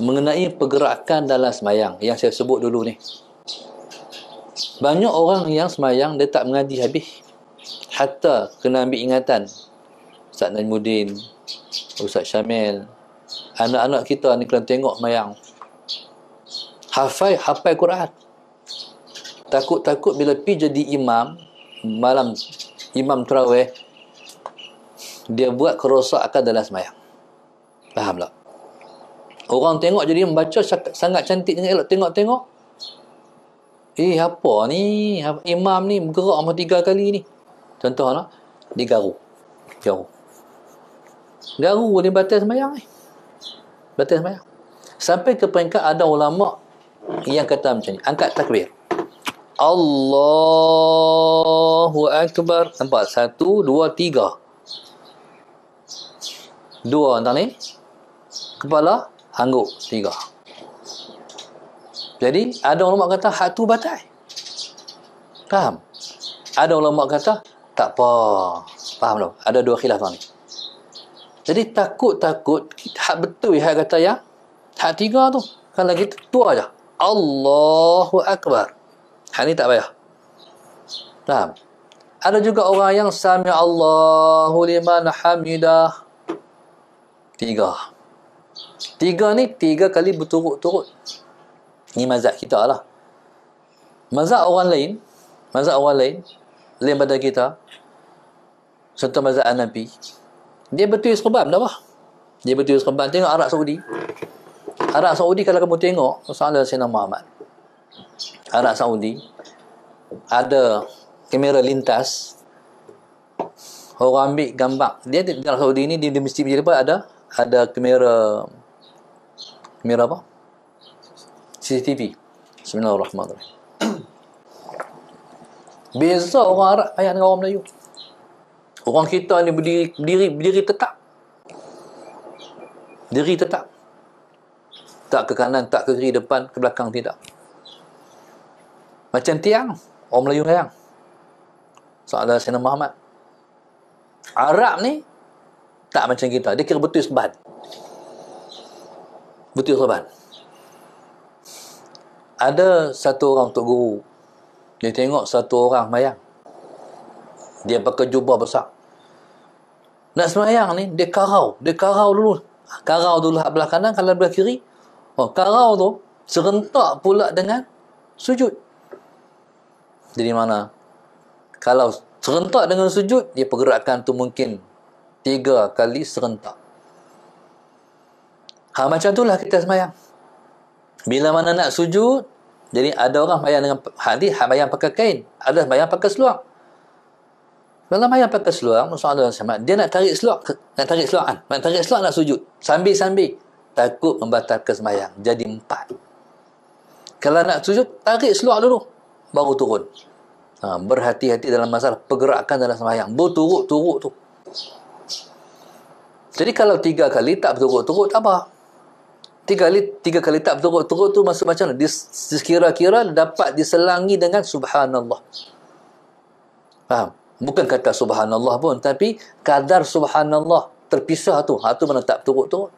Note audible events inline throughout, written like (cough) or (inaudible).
mengenai pergerakan dalam semayang yang saya sebut dulu ni banyak orang yang semayang dia tak mengaji habis hatta kena ambil ingatan Ustaz Najmudin Ustaz Syamil anak-anak kita ni kena tengok semayang hafai hafai Quran takut-takut bila pi jadi imam malam imam terawih dia buat kerosakan dalam semayang faham tak? Orang tengok jadi membaca sangat cantik dengan elok. Tengok-tengok. Eh, apa ni? Imam ni bergerak sama tiga kali ni. Contoh lah. Dia garu. Garu. Garu ni batal semayang ni. Eh. semayang. Sampai ke peringkat ada ulama yang kata macam ni. Angkat takbir. Allahu Akbar. Nampak? Satu, dua, tiga. Dua, entah ni. Kepala. Kepala sanggup tiga jadi ada ulama kata hak tu batal faham ada ulama kata tak apa faham tak ada dua khilaf ni jadi takut-takut hak betul yang kata ya? hak tiga tu kalau kita tua aja Allahu Akbar hak ni tak payah faham ada juga orang yang sami Allahu liman hamidah tiga Tiga ni, tiga kali berturut-turut. Ni mazhab kita lah. Mazhab orang lain, mazhab orang lain, lain pada kita, contoh mazhab Anabi, dia betul serban, tak apa? Dia betul serban. Tengok Arab Saudi. Arab Saudi kalau kamu tengok, masalah Sina Muhammad. Arab Saudi, ada kamera lintas, orang ambil gambar. Dia di Arab Saudi ni, di, di masjid-masjid ada, ada kamera Mira apa? CCTV. Bismillahirrahmanirrahim. (clears throat) Beza orang Arab kaya dengan orang Melayu. Orang kita ni berdiri, berdiri, berdiri tetap. Diri tetap. Tak ke kanan, tak ke kiri, depan, ke belakang, tidak. Macam tiang, orang Melayu sayang. Soalan Sayyidina Muhammad. Arab ni, tak macam kita. Dia kira betul sebat. Betul sahabat. Ada satu orang tok guru. Dia tengok satu orang mayang. Dia pakai jubah besar. Nak semayang ni, dia karau. Dia karau dulu. Ah, karau dulu belah kanan, kalau belah kiri. Oh, karau tu serentak pula dengan sujud. Jadi mana? Kalau serentak dengan sujud, dia pergerakan tu mungkin tiga kali serentak. Ha, macam itulah kita semayang. Bila mana nak sujud, jadi ada orang semayang dengan hadis, ha, semayang pakai kain. Ada semayang pakai seluar. Bila semayang pakai seluar, Rasulullah SAW, semayang, dia nak tarik seluar. Nak tarik seluar kan? Nak tarik seluar nak sujud. Sambil-sambil. Takut membatalkan semayang. Jadi empat. Kalau nak sujud, tarik seluar dulu. Baru turun. Ha, berhati-hati dalam masalah pergerakan dalam semayang. Berturuk-turuk tu. Jadi kalau tiga kali tak berturuk-turuk, apa tiga kali tiga kali tak teruk-teruk tu masuk macam mana? Sekira-kira dapat diselangi dengan subhanallah. Faham? Bukan kata subhanallah pun tapi kadar subhanallah terpisah tu. Ha tu mana tak teruk-teruk.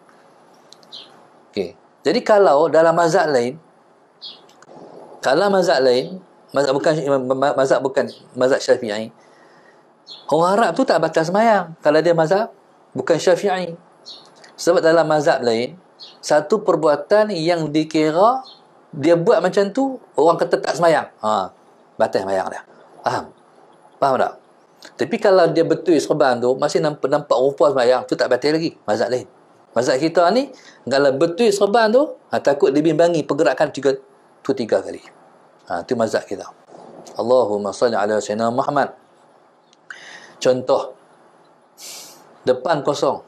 Okay, Jadi kalau dalam mazhab lain kalau mazhab lain mazhab bukan mazhab bukan mazhab Syafi'i orang Arab tu tak batas mayang. kalau dia mazhab bukan Syafi'i. Sebab dalam mazhab lain satu perbuatan yang dikira dia buat macam tu orang kata tak semayang ha, batas semayang dia faham? faham tak? tapi kalau dia betul serban tu masih nampak, nampak rupa semayang tu tak batas lagi mazhab lain mazhab kita ni kalau betul serban tu ha, takut dibimbangi pergerakan tiga, tu tiga kali ha, tu mazhab kita Allahumma salli ala sayyidina Muhammad contoh depan kosong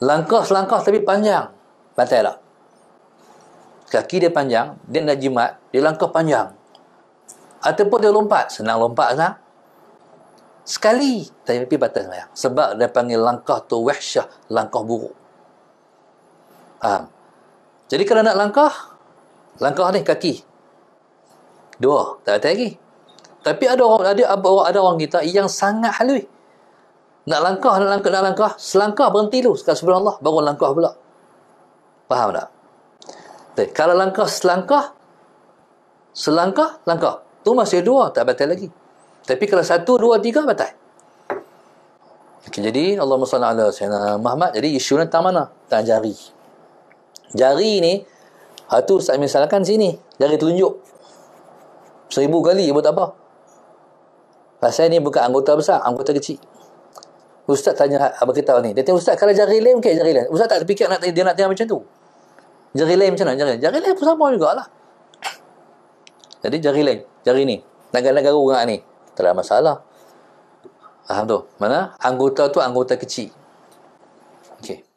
langkah selangkah tapi panjang pantai tak lah. kaki dia panjang dia nak jimat dia langkah panjang ataupun dia lompat senang lompat kan sekali tapi batas semayang sebab dia panggil langkah tu wahsyah langkah buruk faham jadi kalau nak langkah langkah ni kaki dua tak ada lagi tapi ada orang ada, ada orang kita yang sangat halus nak langkah, nak langkah, nak langkah. Selangkah berhenti dulu. Sekarang sebelum Allah, baru langkah pula. Faham tak? Okay. Kalau langkah, selangkah. Selangkah, langkah. Tu masih dua, tak batal lagi. Tapi kalau satu, dua, tiga, batal. Okay, jadi, Allah SWT, Muhammad, jadi isu ni tentang mana? Tentang jari. Jari ni, satu ha, saya misalkan sini, jari telunjuk. Seribu kali, buat apa? Pasal ni bukan anggota besar, anggota kecil. Ustaz tanya Abang ah, kita ni. Dia tanya, Ustaz kalau jari lain mungkin jari lain. Ustaz tak terfikir nak tanya, dia nak tanya macam tu. Jari lain macam mana? Jari, jari lain pun sama lah. Jadi jari lain. Jari ni. Tangan-tangan garu dengan ni. Tak ada masalah. Faham tu? Mana? Anggota tu anggota kecil. Okay.